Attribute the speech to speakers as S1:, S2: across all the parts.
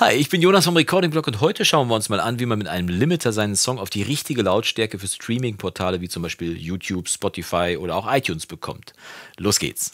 S1: Hi, ich bin Jonas vom Recording Blog und heute schauen wir uns mal an, wie man mit einem Limiter seinen Song auf die richtige Lautstärke für Streaming-Portale wie zum Beispiel YouTube, Spotify oder auch iTunes bekommt. Los geht's!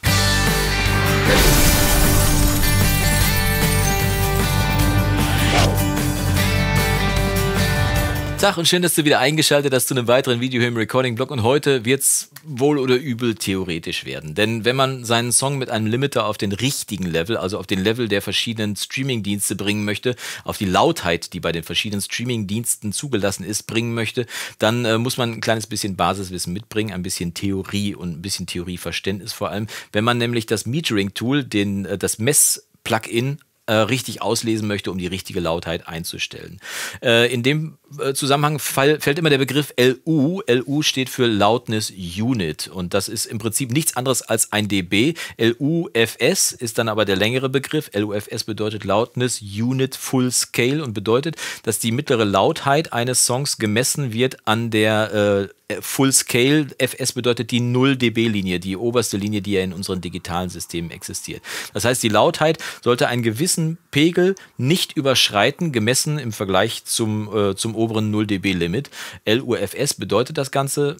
S1: Tag und schön, dass du wieder eingeschaltet hast zu einem weiteren Video hier im Recording-Blog. Und heute wird es wohl oder übel theoretisch werden. Denn wenn man seinen Song mit einem Limiter auf den richtigen Level, also auf den Level der verschiedenen Streaming-Dienste bringen möchte, auf die Lautheit, die bei den verschiedenen Streaming-Diensten zugelassen ist, bringen möchte, dann äh, muss man ein kleines bisschen Basiswissen mitbringen, ein bisschen Theorie und ein bisschen Theorieverständnis vor allem. Wenn man nämlich das Metering-Tool, den, äh, das Mess-Plugin äh, richtig auslesen möchte, um die richtige Lautheit einzustellen. Äh, in dem äh, Zusammenhang fällt immer der Begriff LU. LU steht für Loudness Unit und das ist im Prinzip nichts anderes als ein dB. LUFS ist dann aber der längere Begriff. LUFS bedeutet Loudness Unit Full Scale und bedeutet, dass die mittlere Lautheit eines Songs gemessen wird an der äh, Full Scale. FS bedeutet die 0 dB Linie, die oberste Linie, die ja in unseren digitalen Systemen existiert. Das heißt, die Lautheit sollte einen gewissen Pegel nicht überschreiten, gemessen im Vergleich zum, äh, zum oberen 0 dB Limit. LUFS bedeutet das Ganze,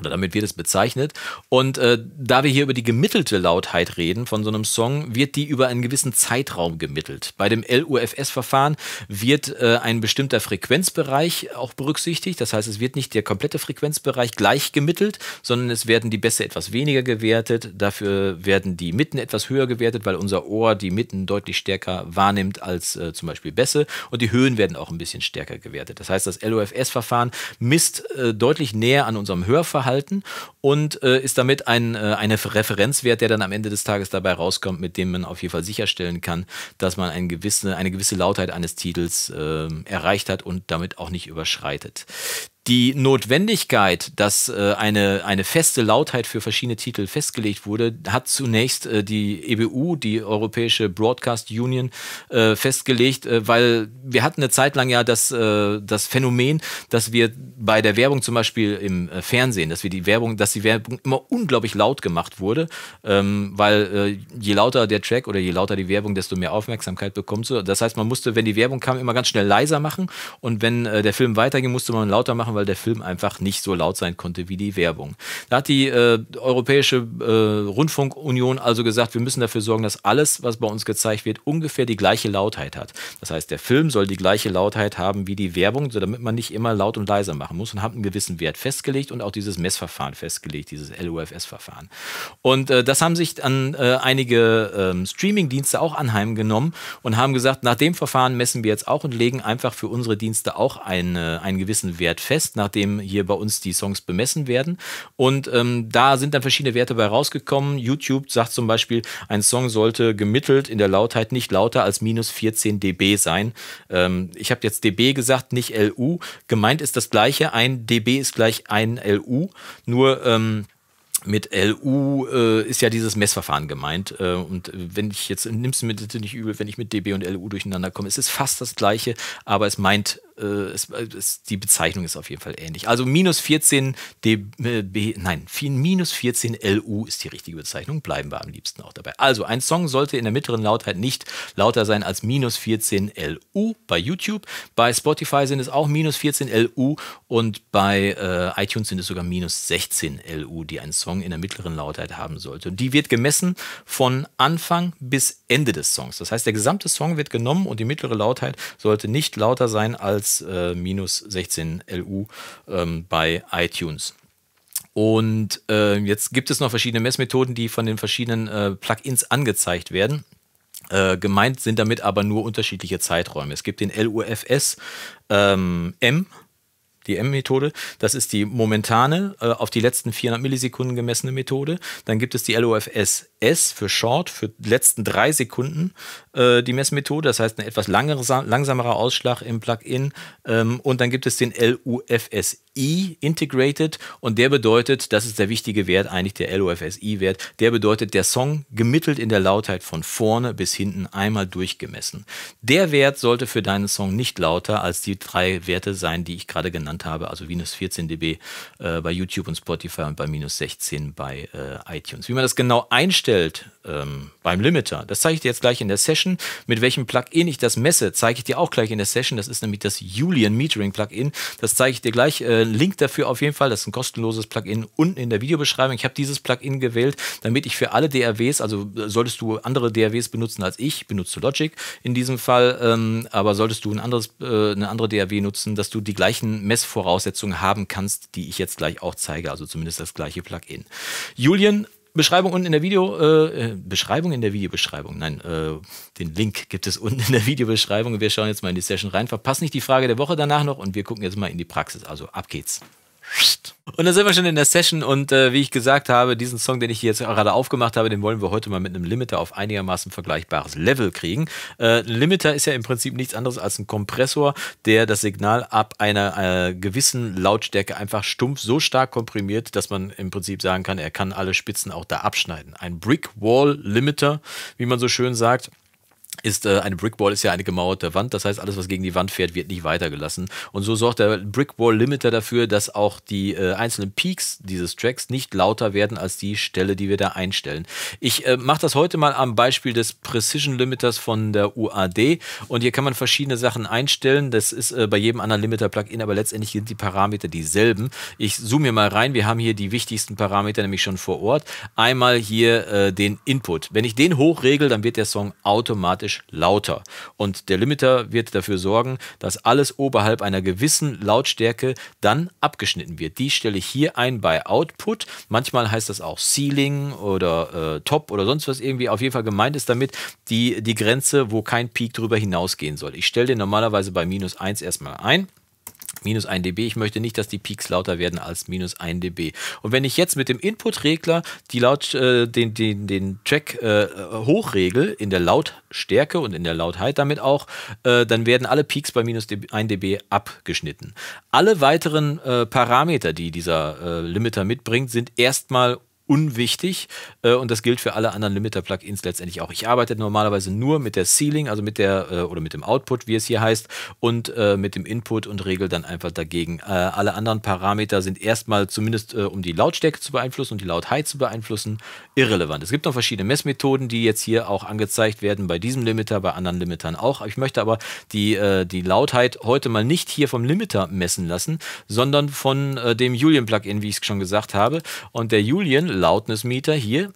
S1: oder damit wird es bezeichnet. Und äh, da wir hier über die gemittelte Lautheit reden von so einem Song, wird die über einen gewissen Zeitraum gemittelt. Bei dem LUFS-Verfahren wird äh, ein bestimmter Frequenzbereich auch berücksichtigt. Das heißt, es wird nicht der komplette Frequenzbereich gleich gemittelt, sondern es werden die Bässe etwas weniger gewertet. Dafür werden die Mitten etwas höher gewertet, weil unser Ohr die Mitten deutlich stärker wahrnimmt als äh, zum Beispiel Bässe. Und die Höhen werden auch ein bisschen stärker gewertet. Das heißt, das LUFS-Verfahren misst äh, deutlich näher an unserem Hörverhalten halten und äh, ist damit ein äh, eine Referenzwert, der dann am Ende des Tages dabei rauskommt, mit dem man auf jeden Fall sicherstellen kann, dass man eine gewisse, eine gewisse Lautheit eines Titels äh, erreicht hat und damit auch nicht überschreitet. Die Notwendigkeit, dass äh, eine, eine feste Lautheit für verschiedene Titel festgelegt wurde, hat zunächst äh, die EBU, die Europäische Broadcast Union, äh, festgelegt, äh, weil wir hatten eine Zeit lang ja das, äh, das Phänomen, dass wir bei der Werbung zum Beispiel im äh, Fernsehen, dass wir die Werbung, dass die Werbung immer unglaublich laut gemacht wurde, ähm, weil äh, je lauter der Track oder je lauter die Werbung, desto mehr Aufmerksamkeit bekommt sie. Das heißt, man musste, wenn die Werbung kam, immer ganz schnell leiser machen und wenn äh, der Film weiterging, musste man lauter machen, weil der Film einfach nicht so laut sein konnte wie die Werbung. Da hat die äh, Europäische äh, Rundfunkunion also gesagt, wir müssen dafür sorgen, dass alles, was bei uns gezeigt wird, ungefähr die gleiche Lautheit hat. Das heißt, der Film soll die gleiche Lautheit haben wie die Werbung, damit man nicht immer laut und leiser machen muss und haben einen gewissen Wert festgelegt und auch dieses Messverfahren festgelegt festgelegt, dieses LOFS-Verfahren. Und äh, das haben sich dann äh, einige äh, Streaming-Dienste auch anheimgenommen und haben gesagt, nach dem Verfahren messen wir jetzt auch und legen einfach für unsere Dienste auch eine, einen gewissen Wert fest, nachdem hier bei uns die Songs bemessen werden. Und ähm, da sind dann verschiedene Werte bei rausgekommen. YouTube sagt zum Beispiel, ein Song sollte gemittelt in der Lautheit nicht lauter als minus 14 dB sein. Ähm, ich habe jetzt dB gesagt, nicht LU. Gemeint ist das gleiche. Ein dB ist gleich ein LU. Nur ähm, mit LU äh, ist ja dieses Messverfahren gemeint. Äh, und wenn ich jetzt, nimmst du mir bitte nicht übel, wenn ich mit DB und LU durcheinander komme. Es ist fast das gleiche, aber es meint äh, es, äh, es, die Bezeichnung ist auf jeden Fall ähnlich. Also minus 14 dB, äh, nein, minus 14 LU ist die richtige Bezeichnung, bleiben wir am liebsten auch dabei. Also ein Song sollte in der mittleren Lautheit nicht lauter sein als minus 14 LU bei YouTube. Bei Spotify sind es auch minus 14 LU und bei äh, iTunes sind es sogar minus 16 LU, die ein Song in der mittleren Lautheit haben sollte. Die wird gemessen von Anfang bis Ende des Songs. Das heißt, der gesamte Song wird genommen und die mittlere Lautheit sollte nicht lauter sein als als äh, minus 16 LU ähm, bei iTunes. Und äh, jetzt gibt es noch verschiedene Messmethoden, die von den verschiedenen äh, Plugins angezeigt werden. Äh, gemeint sind damit aber nur unterschiedliche Zeiträume. Es gibt den LUFS ähm, M, die M-Methode. Das ist die momentane, äh, auf die letzten 400 Millisekunden gemessene Methode. Dann gibt es die LOFS S für Short für die letzten drei Sekunden äh, die Messmethode. Das heißt, ein etwas langsam, langsamerer Ausschlag im Plugin. Ähm, und dann gibt es den LUFSI Integrated und der bedeutet, das ist der wichtige Wert, eigentlich der LUFSI-Wert, der bedeutet, der Song gemittelt in der Lautheit von vorne bis hinten einmal durchgemessen. Der Wert sollte für deinen Song nicht lauter als die drei Werte sein, die ich gerade genannt habe, also minus 14 dB äh, bei YouTube und Spotify und bei minus 16 bei äh, iTunes. Wie man das genau einstellt, einstellt ähm, beim Limiter, das zeige ich dir jetzt gleich in der Session. Mit welchem Plugin ich das messe, zeige ich dir auch gleich in der Session. Das ist nämlich das Julian Metering Plugin. Das zeige ich dir gleich. Äh, Link dafür auf jeden Fall. Das ist ein kostenloses Plugin unten in der Videobeschreibung. Ich habe dieses Plugin gewählt, damit ich für alle DRWs, also äh, solltest du andere DRWs benutzen als ich, benutze Logic in diesem Fall, ähm, aber solltest du ein anderes, äh, eine andere DRW nutzen, dass du die gleichen Messvoraussetzungen haben kannst, die ich jetzt gleich auch zeige, also zumindest das gleiche Plugin. Julian Beschreibung unten in der Video, äh, äh, Beschreibung in der Videobeschreibung, nein, äh, den Link gibt es unten in der Videobeschreibung. Wir schauen jetzt mal in die Session rein, verpassen nicht die Frage der Woche danach noch und wir gucken jetzt mal in die Praxis. Also ab geht's. Und dann sind wir schon in der Session und äh, wie ich gesagt habe, diesen Song, den ich jetzt gerade aufgemacht habe, den wollen wir heute mal mit einem Limiter auf einigermaßen vergleichbares Level kriegen. Äh, Limiter ist ja im Prinzip nichts anderes als ein Kompressor, der das Signal ab einer, einer äh, gewissen Lautstärke einfach stumpf so stark komprimiert, dass man im Prinzip sagen kann, er kann alle Spitzen auch da abschneiden. Ein Brick Wall Limiter, wie man so schön sagt ist äh, eine Brickwall ist ja eine gemauerte Wand, das heißt alles was gegen die Wand fährt wird nicht weitergelassen und so sorgt der Brickwall Limiter dafür, dass auch die äh, einzelnen Peaks dieses Tracks nicht lauter werden als die Stelle, die wir da einstellen. Ich äh, mache das heute mal am Beispiel des Precision Limiters von der UAD und hier kann man verschiedene Sachen einstellen. Das ist äh, bei jedem anderen Limiter Plugin, aber letztendlich sind die Parameter dieselben. Ich zoome hier mal rein. Wir haben hier die wichtigsten Parameter nämlich schon vor Ort. Einmal hier äh, den Input. Wenn ich den hochregel, dann wird der Song automatisch automatisch lauter. Und der Limiter wird dafür sorgen, dass alles oberhalb einer gewissen Lautstärke dann abgeschnitten wird. Die stelle ich hier ein bei Output. Manchmal heißt das auch Ceiling oder äh, Top oder sonst was irgendwie. Auf jeden Fall gemeint ist damit die, die Grenze, wo kein Peak drüber hinausgehen soll. Ich stelle den normalerweise bei minus 1 erstmal ein minus 1 dB. Ich möchte nicht, dass die Peaks lauter werden als minus 1 dB. Und wenn ich jetzt mit dem Input-Regler die Laut, äh, den, den, den Track äh, hochregel in der Lautstärke und in der Lautheit damit auch, äh, dann werden alle Peaks bei minus 1 dB abgeschnitten. Alle weiteren äh, Parameter, die dieser äh, Limiter mitbringt, sind erstmal unwichtig äh, und das gilt für alle anderen Limiter-Plugins letztendlich auch. Ich arbeite normalerweise nur mit der Ceiling, also mit der äh, oder mit dem Output, wie es hier heißt, und äh, mit dem Input und regel dann einfach dagegen. alle anderen Parameter sind erstmal zumindest um die Lautstärke zu beeinflussen und die Lautheit zu beeinflussen irrelevant. Es gibt noch verschiedene Messmethoden, die jetzt hier auch angezeigt werden bei diesem Limiter, bei anderen Limitern auch. Ich möchte aber die, die Lautheit heute mal nicht hier vom Limiter messen lassen, sondern von dem Julian-Plugin, wie ich es schon gesagt habe. Und der Julian Loudness Meter hier.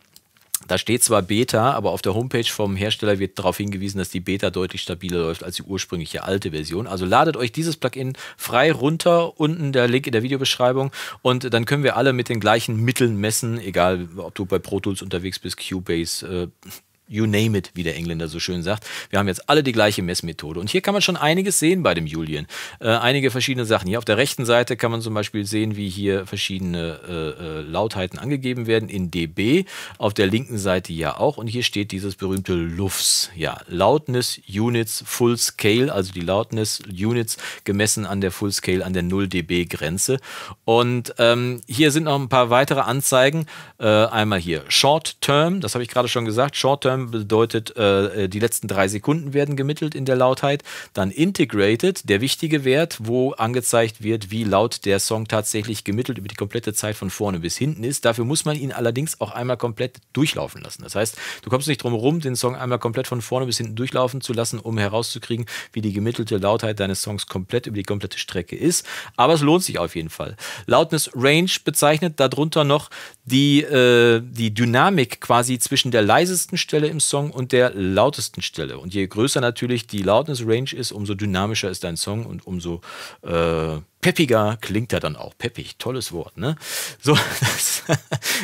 S1: Da steht zwar Beta, aber auf der Homepage vom Hersteller wird darauf hingewiesen, dass die Beta deutlich stabiler läuft als die ursprüngliche alte Version. Also ladet euch dieses Plugin frei runter, unten der Link in der Videobeschreibung und dann können wir alle mit den gleichen Mitteln messen, egal ob du bei Pro Tools unterwegs bist, Cubase, äh, you name it, wie der Engländer so schön sagt. Wir haben jetzt alle die gleiche Messmethode. Und hier kann man schon einiges sehen bei dem Julian. Äh, einige verschiedene Sachen. Hier auf der rechten Seite kann man zum Beispiel sehen, wie hier verschiedene äh, äh, Lautheiten angegeben werden in dB. Auf der linken Seite ja auch. Und hier steht dieses berühmte LUFS. Ja, Loudness Units Full Scale, also die Loudness Units gemessen an der Full Scale, an der 0 dB Grenze. Und ähm, hier sind noch ein paar weitere Anzeigen. Äh, einmal hier Short Term, das habe ich gerade schon gesagt. Short Term Time bedeutet, äh, äh, die letzten drei Sekunden werden gemittelt in der Lautheit. Dann Integrated, der wichtige Wert, wo angezeigt wird, wie laut der Song tatsächlich gemittelt über die komplette Zeit von vorne bis hinten ist. Dafür muss man ihn allerdings auch einmal komplett durchlaufen lassen. Das heißt, du kommst nicht drum herum, den Song einmal komplett von vorne bis hinten durchlaufen zu lassen, um herauszukriegen, wie die gemittelte Lautheit deines Songs komplett über die komplette Strecke ist. Aber es lohnt sich auf jeden Fall. Loudness Range bezeichnet darunter noch die, äh, die Dynamik quasi zwischen der leisesten Stelle im Song und der lautesten Stelle. Und je größer natürlich die Loudness Range ist, umso dynamischer ist dein Song und umso äh, peppiger klingt er dann auch. Peppig, tolles Wort, ne? So, das,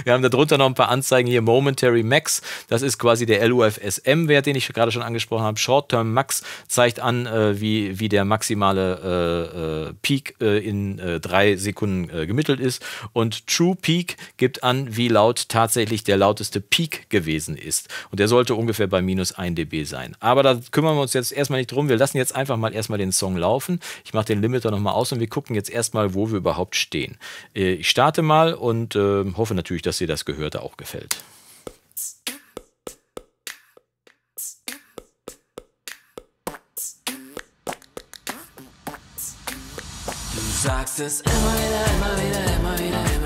S1: wir haben da drunter noch ein paar Anzeigen hier. Momentary Max, das ist quasi der LUFSM-Wert, den ich gerade schon angesprochen habe. Short-Term Max zeigt an, äh, wie, wie der maximale äh, äh Peak äh, in äh, drei Sekunden äh, gemittelt ist. Und True Peak gibt an, wie laut tatsächlich der lauteste Peak gewesen ist. Und der sollte ungefähr bei minus 1 dB sein. Aber da kümmern wir uns jetzt erstmal nicht drum. Wir lassen jetzt einfach mal erstmal den Song laufen. Ich mache den Limiter nochmal aus und wir gucken, gucken jetzt erstmal, wo wir überhaupt stehen. Äh, ich starte mal und ähm, hoffe natürlich, dass dir das Gehörte auch gefällt. Du sagst es immer wieder, immer wieder, immer wieder.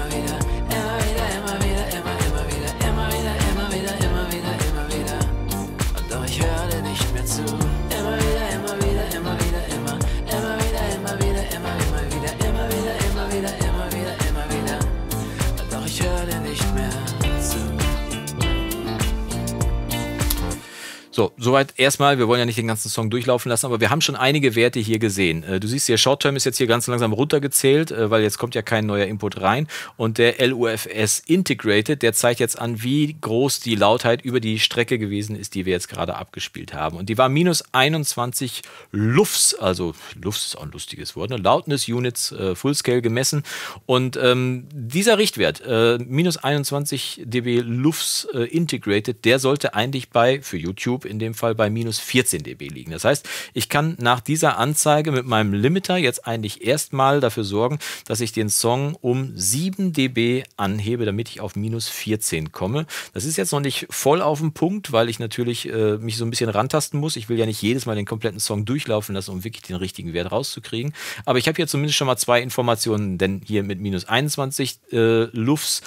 S1: So, soweit erstmal. Wir wollen ja nicht den ganzen Song durchlaufen lassen, aber wir haben schon einige Werte hier gesehen. Äh, du siehst hier, Short Term ist jetzt hier ganz langsam runtergezählt, äh, weil jetzt kommt ja kein neuer Input rein. Und der LUFS Integrated, der zeigt jetzt an, wie groß die Lautheit über die Strecke gewesen ist, die wir jetzt gerade abgespielt haben. Und die war minus 21 Lufts, also Lufts ist auch ein lustiges Wort, ne? Loudness Units äh, Full Scale gemessen. Und ähm, dieser Richtwert, äh, minus 21 dB Lufts äh, Integrated, der sollte eigentlich bei, für YouTube, Loop in dem Fall bei minus 14 dB liegen. Das heißt, ich kann nach dieser Anzeige mit meinem Limiter jetzt eigentlich erstmal dafür sorgen, dass ich den Song um 7 dB anhebe, damit ich auf minus 14 komme. Das ist jetzt noch nicht voll auf dem Punkt, weil ich natürlich äh, mich so ein bisschen rantasten muss. Ich will ja nicht jedes Mal den kompletten Song durchlaufen lassen, um wirklich den richtigen Wert rauszukriegen. Aber ich habe hier zumindest schon mal zwei Informationen, denn hier mit minus 21 äh, Lufs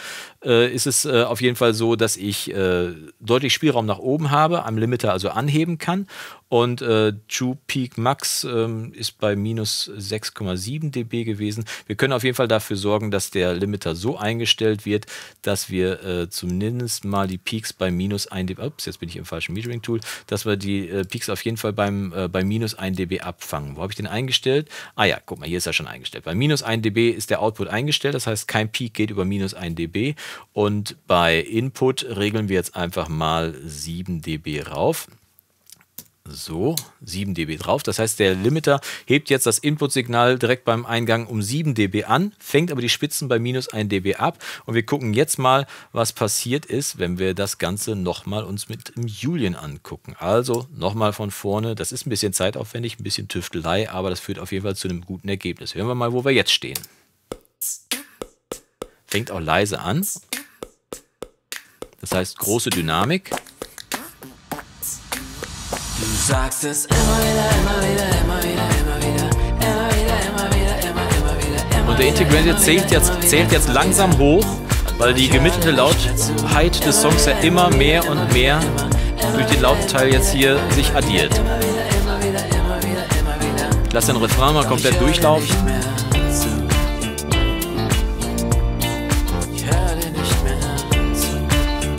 S1: äh, ist es äh, auf jeden Fall so, dass ich äh, deutlich Spielraum nach oben habe, am Limiter also anheben kann und äh, True Peak Max ähm, ist bei minus 6,7 dB gewesen. Wir können auf jeden Fall dafür sorgen, dass der Limiter so eingestellt wird, dass wir äh, zumindest mal die Peaks bei minus 1 dB, ups, jetzt bin ich im falschen Metering-Tool, dass wir die äh, Peaks auf jeden Fall beim, äh, bei minus 1 dB abfangen. Wo habe ich den eingestellt? Ah ja, guck mal, hier ist er schon eingestellt. Bei minus 1 dB ist der Output eingestellt, das heißt, kein Peak geht über minus 1 dB. Und bei Input regeln wir jetzt einfach mal 7 dB rauf. So, 7 dB drauf. Das heißt, der Limiter hebt jetzt das Input-Signal direkt beim Eingang um 7 dB an, fängt aber die Spitzen bei minus 1 dB ab. Und wir gucken jetzt mal, was passiert ist, wenn wir das Ganze nochmal uns mit dem Julian angucken. Also nochmal von vorne. Das ist ein bisschen zeitaufwendig, ein bisschen Tüftelei, aber das führt auf jeden Fall zu einem guten Ergebnis. Hören wir mal, wo wir jetzt stehen. Fängt auch leise an. Das heißt, große Dynamik sagst es immer wieder, immer wieder, immer wieder, immer wieder, immer wieder, immer wieder, immer, immer wieder. Immer und der Integrated zählt jetzt, zählt jetzt langsam hoch, weil die gemittelte Lautheit des Songs ja immer mehr und mehr durch den Lautteil jetzt hier sich addiert. lass den Refrain mal komplett durchlaufen.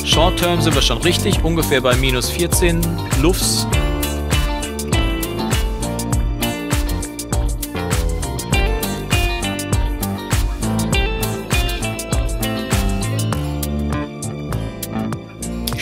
S1: Short Term sind wir schon richtig, ungefähr bei minus 14 Lufts.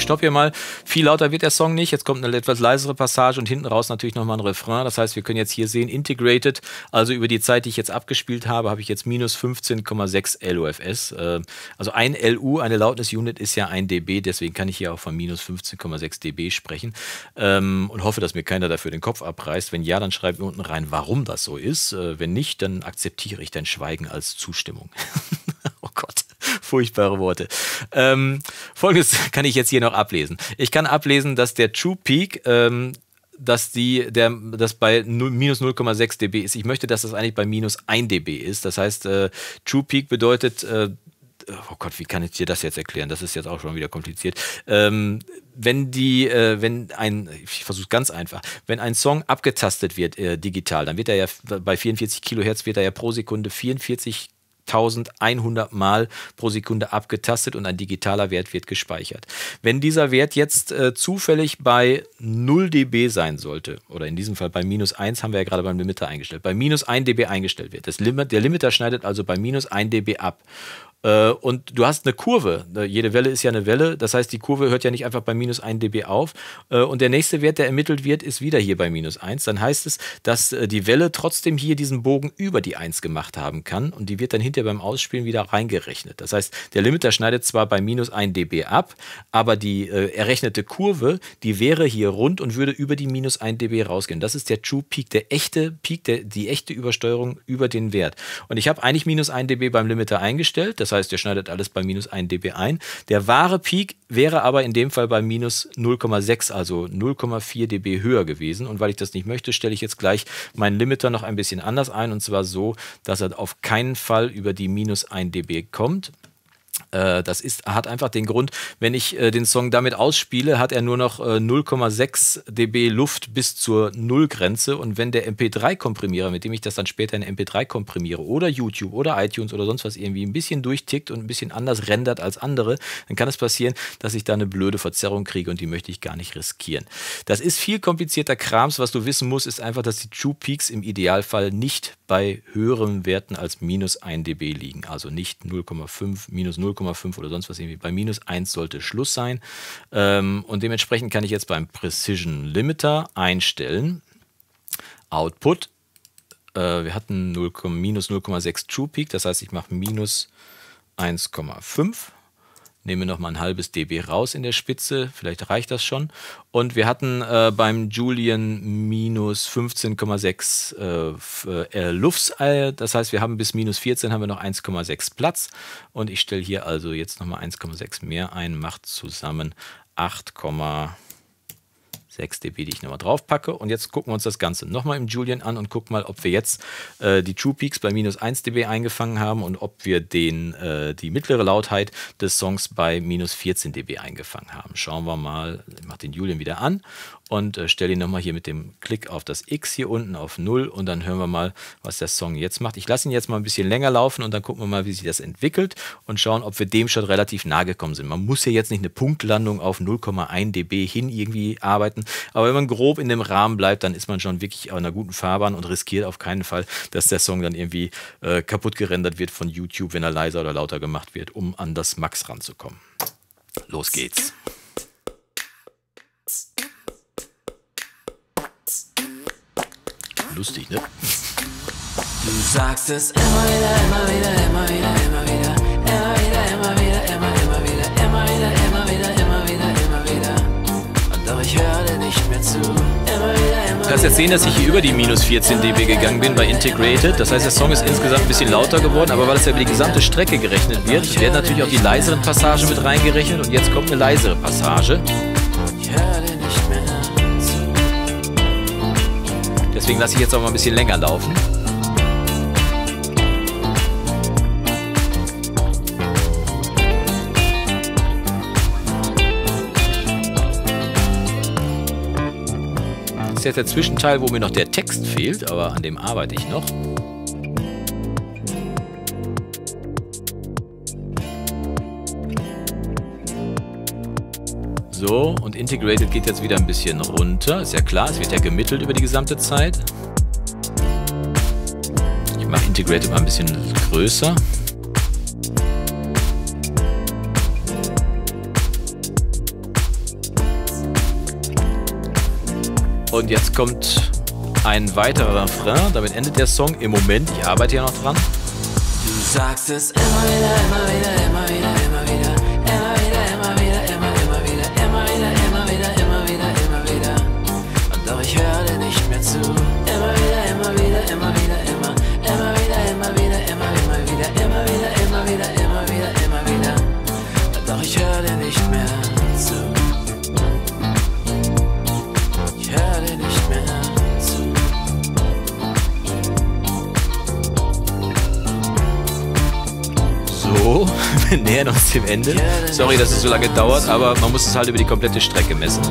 S1: stopp hier mal. Viel lauter wird der Song nicht. Jetzt kommt eine etwas leisere Passage und hinten raus natürlich nochmal ein Refrain. Das heißt, wir können jetzt hier sehen, integrated, also über die Zeit, die ich jetzt abgespielt habe, habe ich jetzt minus 15,6 LUFS. Äh, also ein LU, eine Loudness Unit ist ja ein dB, deswegen kann ich hier auch von minus 15,6 dB sprechen ähm, und hoffe, dass mir keiner dafür den Kopf abreißt. Wenn ja, dann schreibt mir unten rein, warum das so ist. Äh, wenn nicht, dann akzeptiere ich dein Schweigen als Zustimmung. oh Gott furchtbare Worte. Ähm, Folgendes kann ich jetzt hier noch ablesen. Ich kann ablesen, dass der True Peak ähm, dass die, der, das bei minus 0,6 dB ist. Ich möchte, dass das eigentlich bei minus 1 dB ist. Das heißt, äh, True Peak bedeutet, äh, oh Gott, wie kann ich dir das jetzt erklären? Das ist jetzt auch schon wieder kompliziert. Ähm, wenn die, äh, wenn ein, ich versuche ganz einfach, wenn ein Song abgetastet wird äh, digital, dann wird er ja bei 44 Kilohertz wird er ja pro Sekunde 44 1100 Mal pro Sekunde abgetastet und ein digitaler Wert wird gespeichert. Wenn dieser Wert jetzt äh, zufällig bei 0 dB sein sollte, oder in diesem Fall bei minus 1 haben wir ja gerade beim Limiter eingestellt, bei minus 1 dB eingestellt wird, Lim der Limiter schneidet also bei minus 1 dB ab äh, und du hast eine Kurve. Ne, jede Welle ist ja eine Welle. Das heißt, die Kurve hört ja nicht einfach bei minus 1 dB auf. Äh, und der nächste Wert, der ermittelt wird, ist wieder hier bei minus 1. Dann heißt es, dass äh, die Welle trotzdem hier diesen Bogen über die 1 gemacht haben kann. Und die wird dann hinterher beim Ausspielen wieder reingerechnet. Das heißt, der Limiter schneidet zwar bei minus 1 dB ab, aber die errechnete Kurve, die wäre hier rund und würde über die minus 1 dB rausgehen. Das ist der True Peak, der echte Peak, der, die echte Übersteuerung über den Wert. Und ich habe eigentlich minus 1 dB beim Limiter eingestellt. Das heißt, ihr schneidet alles bei minus 1 dB ein. Der wahre Peak wäre aber in dem Fall bei minus 0,6, also 0,4 dB höher gewesen. Und weil ich das nicht möchte, stelle ich jetzt gleich meinen Limiter noch ein bisschen anders ein. Und zwar so, dass er auf keinen Fall über die minus 1 dB kommt, äh, das ist, hat einfach den Grund, wenn ich äh, den Song damit ausspiele, hat er nur noch äh, 0,6 dB Luft bis zur Nullgrenze. Und wenn der MP3-Komprimierer, mit dem ich das dann später in MP3 komprimiere, oder YouTube oder iTunes oder sonst was irgendwie ein bisschen durchtickt und ein bisschen anders rendert als andere, dann kann es passieren, dass ich da eine blöde Verzerrung kriege und die möchte ich gar nicht riskieren. Das ist viel komplizierter Krams. Was du wissen musst, ist einfach, dass die True Peaks im Idealfall nicht bei höheren Werten als minus 1 dB liegen. Also nicht 0,5, minus 0,5 oder sonst was irgendwie. Bei minus 1 sollte Schluss sein. Ähm, und dementsprechend kann ich jetzt beim Precision Limiter einstellen. Output. Äh, wir hatten 0, minus 0,6 True Peak, das heißt, ich mache minus 1,5 nehme nochmal ein halbes dB raus in der Spitze, vielleicht reicht das schon. Und wir hatten äh, beim Julian minus 15,6 äh, äh Lufts, das heißt wir haben bis minus 14 haben wir noch 1,6 Platz und ich stelle hier also jetzt nochmal 1,6 mehr ein, macht zusammen 8,6. 6 dB, die ich nochmal drauf packe. Und jetzt gucken wir uns das Ganze nochmal im Julian an und gucken mal, ob wir jetzt äh, die True Peaks bei minus 1 dB eingefangen haben und ob wir den, äh, die mittlere Lautheit des Songs bei minus 14 dB eingefangen haben. Schauen wir mal, ich mache den Julian wieder an und äh, stelle ihn nochmal hier mit dem Klick auf das X hier unten auf 0 und dann hören wir mal, was der Song jetzt macht. Ich lasse ihn jetzt mal ein bisschen länger laufen und dann gucken wir mal, wie sich das entwickelt und schauen, ob wir dem schon relativ nahe gekommen sind. Man muss ja jetzt nicht eine Punktlandung auf 0,1 dB hin irgendwie arbeiten, aber wenn man grob in dem Rahmen bleibt, dann ist man schon wirklich auf einer guten Fahrbahn und riskiert auf keinen Fall, dass der Song dann irgendwie äh, kaputt gerendert wird von YouTube, wenn er leiser oder lauter gemacht wird, um an das Max ranzukommen. Los geht's. lustig, ne? Du sagst es immer wieder, immer wieder, immer wieder, immer wieder. Immer wieder, immer wieder, immer, immer wieder, immer wieder, immer wieder, immer wieder, immer wieder. Doch ich höre dir nicht mehr zu. Du kannst jetzt sehen, dass ich hier über die minus 14 dB gegangen bin bei Integrated. Das heißt, der Song ist insgesamt ein bisschen lauter geworden, aber weil es ja über die gesamte Strecke gerechnet wird, werden natürlich auch die leiseren Passagen mit reingerechnet und jetzt kommt eine leisere Passage. Deswegen lasse ich jetzt auch mal ein bisschen länger laufen. Das ist jetzt der Zwischenteil, wo mir noch der Text fehlt, aber an dem arbeite ich noch. So, und Integrated geht jetzt wieder ein bisschen runter. Ist ja klar, es wird ja gemittelt über die gesamte Zeit. Ich mache Integrated mal ein bisschen größer. Und jetzt kommt ein weiterer Refrain. Damit endet der Song im Moment. Ich arbeite ja noch dran. Du sagst es immer wieder, immer wieder, Ende. Sorry, dass es so lange dauert, aber man muss es halt über die komplette Strecke messen.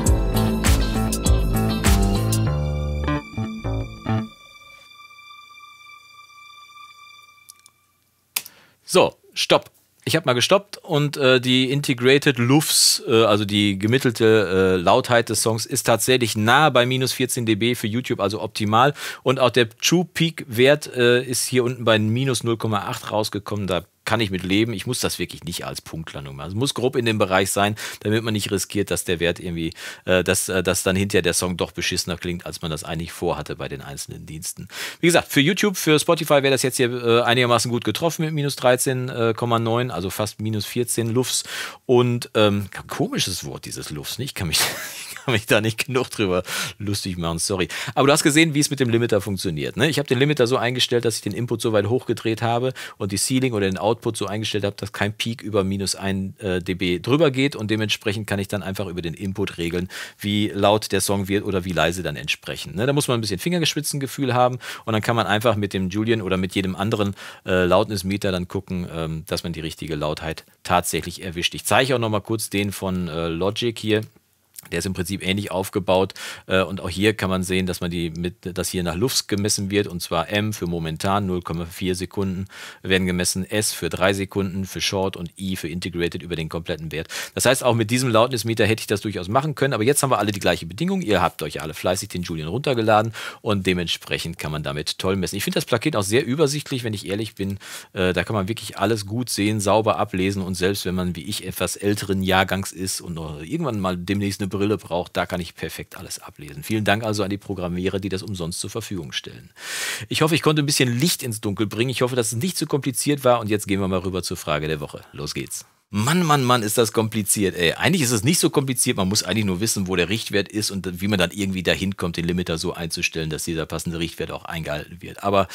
S1: So, stopp. Ich habe mal gestoppt und äh, die Integrated Lufs, äh, also die gemittelte äh, Lautheit des Songs, ist tatsächlich nahe bei minus 14 dB für YouTube, also optimal. Und auch der True Peak Wert äh, ist hier unten bei minus 0,8 rausgekommen. Da kann ich mit leben. Ich muss das wirklich nicht als Punktlandung machen. Es muss grob in dem Bereich sein, damit man nicht riskiert, dass der Wert irgendwie, äh, dass, äh, dass dann hinterher der Song doch beschissener klingt, als man das eigentlich vorhatte bei den einzelnen Diensten. Wie gesagt, für YouTube, für Spotify wäre das jetzt hier äh, einigermaßen gut getroffen mit minus 13,9, äh, also fast minus 14 Lufts. Und ähm, komisches Wort, dieses Lufts, nicht? Ich kann mich kann mich da nicht genug drüber lustig machen, sorry. Aber du hast gesehen, wie es mit dem Limiter funktioniert. Ne? Ich habe den Limiter so eingestellt, dass ich den Input so weit hochgedreht habe und die Ceiling oder den Output so eingestellt habe, dass kein Peak über minus 1 äh, dB drüber geht und dementsprechend kann ich dann einfach über den Input regeln, wie laut der Song wird oder wie leise dann entsprechend. Ne? Da muss man ein bisschen Fingergespitzengefühl haben und dann kann man einfach mit dem Julian oder mit jedem anderen äh, Lautnismeter dann gucken, ähm, dass man die richtige Lautheit tatsächlich erwischt. Ich zeige auch nochmal kurz den von äh, Logic hier. Der ist im Prinzip ähnlich aufgebaut äh, und auch hier kann man sehen, dass man die mit, dass hier nach Luft gemessen wird und zwar M für momentan 0,4 Sekunden werden gemessen, S für 3 Sekunden für Short und I für Integrated über den kompletten Wert. Das heißt, auch mit diesem Lautnismeter hätte ich das durchaus machen können, aber jetzt haben wir alle die gleiche Bedingung. Ihr habt euch alle fleißig den Julian runtergeladen und dementsprechend kann man damit toll messen. Ich finde das Plaket auch sehr übersichtlich, wenn ich ehrlich bin. Äh, da kann man wirklich alles gut sehen, sauber ablesen und selbst wenn man wie ich etwas älteren Jahrgangs ist und irgendwann mal demnächst eine Brille braucht, da kann ich perfekt alles ablesen. Vielen Dank also an die Programmierer, die das umsonst zur Verfügung stellen. Ich hoffe, ich konnte ein bisschen Licht ins Dunkel bringen. Ich hoffe, dass es nicht zu kompliziert war. Und jetzt gehen wir mal rüber zur Frage der Woche. Los geht's. Mann, Mann, Mann, ist das kompliziert, ey. Eigentlich ist es nicht so kompliziert. Man muss eigentlich nur wissen, wo der Richtwert ist und wie man dann irgendwie dahin kommt, den Limiter so einzustellen, dass dieser passende Richtwert auch eingehalten wird. Aber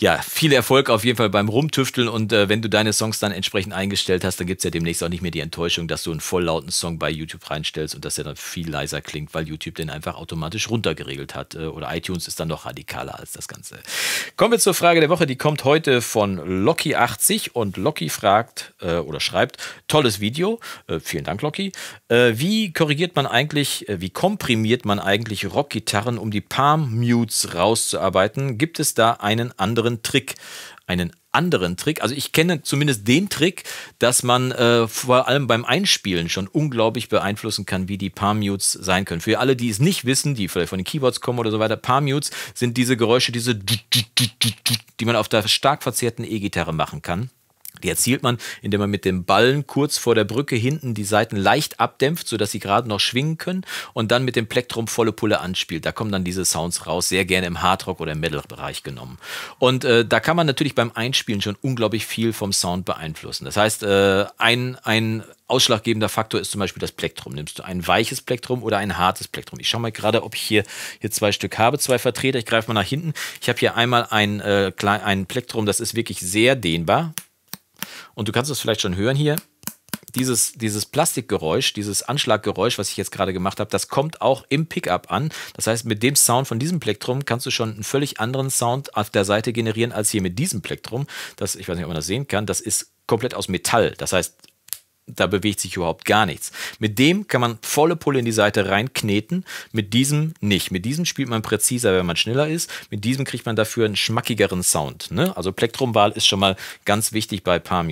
S1: ja, viel Erfolg auf jeden Fall beim Rumtüfteln und äh, wenn du deine Songs dann entsprechend eingestellt hast, dann gibt es ja demnächst auch nicht mehr die Enttäuschung, dass du einen volllauten Song bei YouTube reinstellst und dass er dann viel leiser klingt, weil YouTube den einfach automatisch runtergeregelt hat. Äh, oder iTunes ist dann noch radikaler als das Ganze. Kommen wir zur Frage der Woche, die kommt heute von loki 80 und Loki fragt äh, oder schreibt, tolles Video, äh, vielen Dank Locky. Äh, wie korrigiert man eigentlich, äh, wie komprimiert man eigentlich Rockgitarren, um die Palm-Mutes rauszuarbeiten? Gibt es da einen anderen anderen Trick. Einen anderen Trick. Also ich kenne zumindest den Trick, dass man äh, vor allem beim Einspielen schon unglaublich beeinflussen kann, wie die Palm-Mutes sein können. Für alle, die es nicht wissen, die vielleicht von den Keyboards kommen oder so weiter, Palm-Mutes sind diese Geräusche, diese die man auf der stark verzerrten E-Gitarre machen kann. Die erzielt man, indem man mit dem Ballen kurz vor der Brücke hinten die Seiten leicht abdämpft, sodass sie gerade noch schwingen können und dann mit dem Plektrum volle Pulle anspielt. Da kommen dann diese Sounds raus, sehr gerne im Hardrock oder im Metal-Bereich genommen. Und äh, da kann man natürlich beim Einspielen schon unglaublich viel vom Sound beeinflussen. Das heißt, äh, ein, ein ausschlaggebender Faktor ist zum Beispiel das Plektrum. Nimmst du ein weiches Plektrum oder ein hartes Plektrum? Ich schaue mal gerade, ob ich hier, hier zwei Stück habe, zwei Vertreter. Ich greife mal nach hinten. Ich habe hier einmal ein, äh, ein Plektrum, das ist wirklich sehr dehnbar. Und du kannst es vielleicht schon hören hier. Dieses, dieses Plastikgeräusch, dieses Anschlaggeräusch, was ich jetzt gerade gemacht habe, das kommt auch im Pickup an. Das heißt, mit dem Sound von diesem Plektrum kannst du schon einen völlig anderen Sound auf der Seite generieren als hier mit diesem Plektrum. Das, ich weiß nicht, ob man das sehen kann, das ist komplett aus Metall. Das heißt, da bewegt sich überhaupt gar nichts. Mit dem kann man volle Pulle in die Seite reinkneten, mit diesem nicht. Mit diesem spielt man präziser, wenn man schneller ist. Mit diesem kriegt man dafür einen schmackigeren Sound. Ne? Also Plektrumwahl ist schon mal ganz wichtig bei paar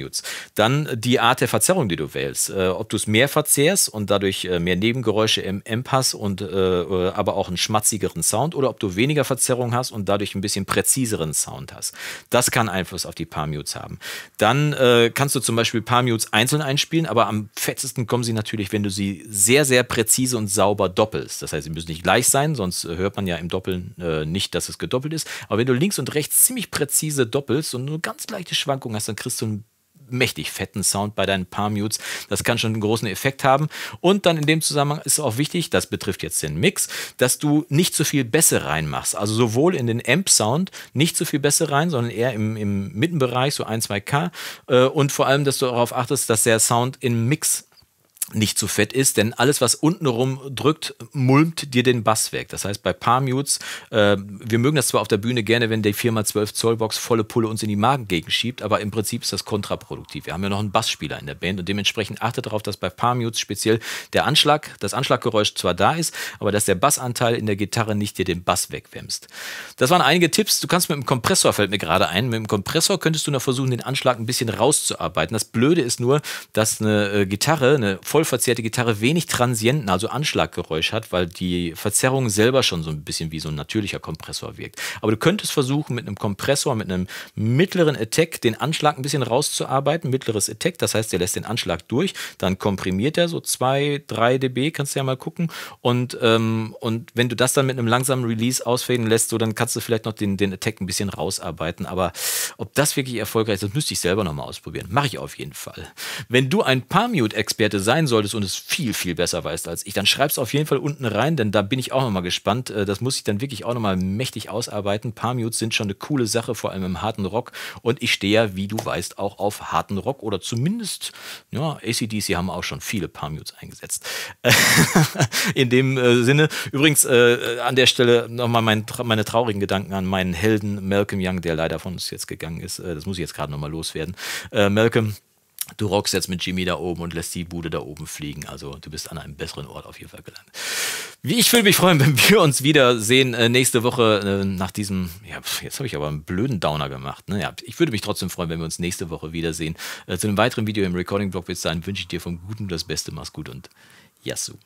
S1: Dann äh, die Art der Verzerrung, die du wählst. Äh, ob du es mehr verzehrst und dadurch äh, mehr Nebengeräusche im Empass und äh, äh aber auch einen schmatzigeren Sound oder ob du weniger Verzerrung hast und dadurch ein bisschen präziseren Sound hast. Das kann Einfluss auf die paar haben. Dann äh, kannst du zum Beispiel paar einzeln einspielen, aber am fettesten kommen sie natürlich, wenn du sie sehr, sehr präzise und sauber doppelst. Das heißt, sie müssen nicht gleich sein, sonst äh, hört man ja im Doppeln äh, nicht, dass es gedoppelt ist. Aber wenn du links und rechts ziemlich präzise doppelst und nur ganz leichte Schwankungen hast, dann kriegst du ein mächtig fetten Sound bei deinen paar Mutes. Das kann schon einen großen Effekt haben. Und dann in dem Zusammenhang ist auch wichtig, das betrifft jetzt den Mix, dass du nicht zu so viel Bässe reinmachst. Also sowohl in den Amp-Sound nicht zu so viel Bässe rein, sondern eher im, im Mittenbereich, so 1, 2K. Äh, und vor allem, dass du darauf achtest, dass der Sound im Mix nicht zu fett ist, denn alles, was untenrum drückt, mulmt dir den Bass weg. Das heißt, bei paar äh, wir mögen das zwar auf der Bühne gerne, wenn die 4 12 Zoll Box volle Pulle uns in die Magengegend schiebt, aber im Prinzip ist das kontraproduktiv. Wir haben ja noch einen Bassspieler in der Band und dementsprechend achtet darauf, dass bei paar speziell der Anschlag, das Anschlaggeräusch zwar da ist, aber dass der Bassanteil in der Gitarre nicht dir den Bass wegwämst. Das waren einige Tipps. Du kannst mit dem Kompressor, fällt mir gerade ein, mit dem Kompressor könntest du noch versuchen, den Anschlag ein bisschen rauszuarbeiten. Das Blöde ist nur, dass eine äh, Gitarre, eine voll voll verzerrte Gitarre wenig Transienten, also Anschlaggeräusch hat, weil die Verzerrung selber schon so ein bisschen wie so ein natürlicher Kompressor wirkt. Aber du könntest versuchen, mit einem Kompressor, mit einem mittleren Attack den Anschlag ein bisschen rauszuarbeiten. Mittleres Attack, das heißt, der lässt den Anschlag durch, dann komprimiert er so 2, 3 dB, kannst du ja mal gucken. Und, ähm, und wenn du das dann mit einem langsamen Release ausfaden lässt, so, dann kannst du vielleicht noch den, den Attack ein bisschen rausarbeiten. Aber ob das wirklich erfolgreich ist, das müsste ich selber nochmal ausprobieren. Mache ich auf jeden Fall. Wenn du ein Parmute-Experte sein solltest und es viel, viel besser weißt als ich, dann schreib es auf jeden Fall unten rein, denn da bin ich auch nochmal gespannt. Äh, das muss ich dann wirklich auch nochmal mächtig ausarbeiten. Paar Mutes sind schon eine coole Sache, vor allem im harten Rock. Und ich stehe ja, wie du weißt, auch auf harten Rock oder zumindest, ja, ACDC haben auch schon viele Paar Mutes eingesetzt. In dem äh, Sinne, übrigens äh, an der Stelle nochmal mein, meine traurigen Gedanken an meinen Helden Malcolm Young, der leider von uns jetzt gegangen ist. Äh, das muss ich jetzt gerade nochmal loswerden. Äh, Malcolm, du rockst jetzt mit Jimmy da oben und lässt die Bude da oben fliegen. Also du bist an einem besseren Ort auf jeden Fall gelandet. Ich würde mich freuen, wenn wir uns wiedersehen äh, nächste Woche äh, nach diesem. Ja, jetzt habe ich aber einen blöden Downer gemacht. Ne? Ja, ich würde mich trotzdem freuen, wenn wir uns nächste Woche wiedersehen. Äh, zu einem weiteren Video im Recording-Blog wird es sein. wünsche ich dir vom Guten das Beste. Mach's gut und Yassou.